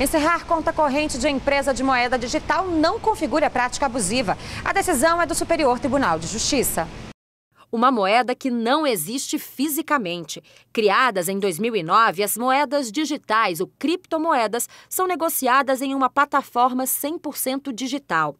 Encerrar conta corrente de empresa de moeda digital não configura prática abusiva. A decisão é do Superior Tribunal de Justiça uma moeda que não existe fisicamente. Criadas em 2009, as moedas digitais ou criptomoedas são negociadas em uma plataforma 100% digital.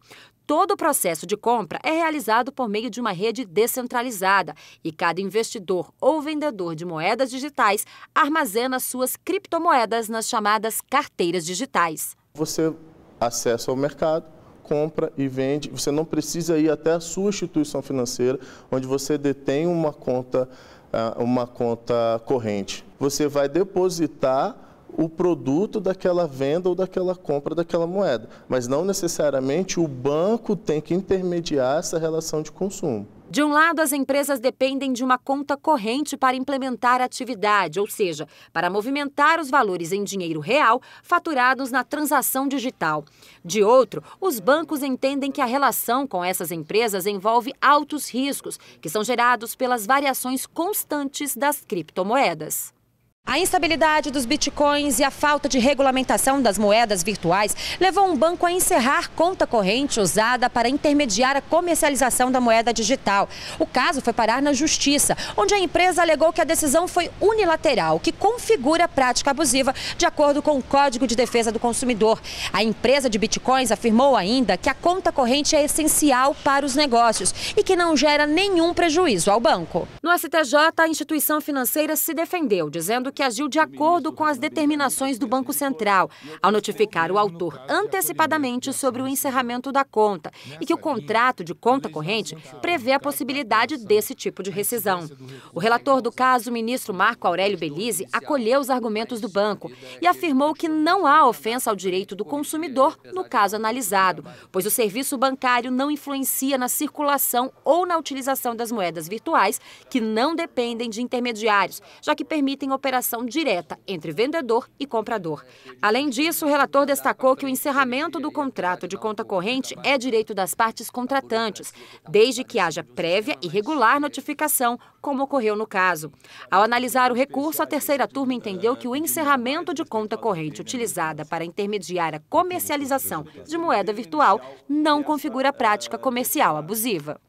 Todo o processo de compra é realizado por meio de uma rede descentralizada e cada investidor ou vendedor de moedas digitais armazena suas criptomoedas nas chamadas carteiras digitais. Você acessa o mercado, compra e vende. Você não precisa ir até a sua instituição financeira, onde você detém uma conta, ah, uma conta corrente. Você vai depositar o produto daquela venda ou daquela compra daquela moeda, mas não necessariamente o banco tem que intermediar essa relação de consumo. De um lado, as empresas dependem de uma conta corrente para implementar a atividade, ou seja, para movimentar os valores em dinheiro real faturados na transação digital. De outro, os bancos entendem que a relação com essas empresas envolve altos riscos, que são gerados pelas variações constantes das criptomoedas. A instabilidade dos bitcoins e a falta de regulamentação das moedas virtuais levou um banco a encerrar conta corrente usada para intermediar a comercialização da moeda digital. O caso foi parar na justiça, onde a empresa alegou que a decisão foi unilateral, que configura a prática abusiva de acordo com o Código de Defesa do Consumidor. A empresa de bitcoins afirmou ainda que a conta corrente é essencial para os negócios e que não gera nenhum prejuízo ao banco. No STJ, a instituição financeira se defendeu, dizendo Estado que agiu de acordo com as determinações do Banco Central, ao notificar o autor antecipadamente sobre o encerramento da conta e que o contrato de conta corrente prevê a possibilidade desse tipo de rescisão. O relator do caso, o ministro Marco Aurélio Belize, acolheu os argumentos do banco e afirmou que não há ofensa ao direito do consumidor no caso analisado, pois o serviço bancário não influencia na circulação ou na utilização das moedas virtuais que não dependem de intermediários, já que permitem operações interação direta entre vendedor e comprador. Além disso, o relator destacou que o encerramento do contrato de conta corrente é direito das partes contratantes, desde que haja prévia e regular notificação, como ocorreu no caso. Ao analisar o recurso, a terceira turma entendeu que o encerramento de conta corrente utilizada para intermediar a comercialização de moeda virtual não configura prática comercial abusiva.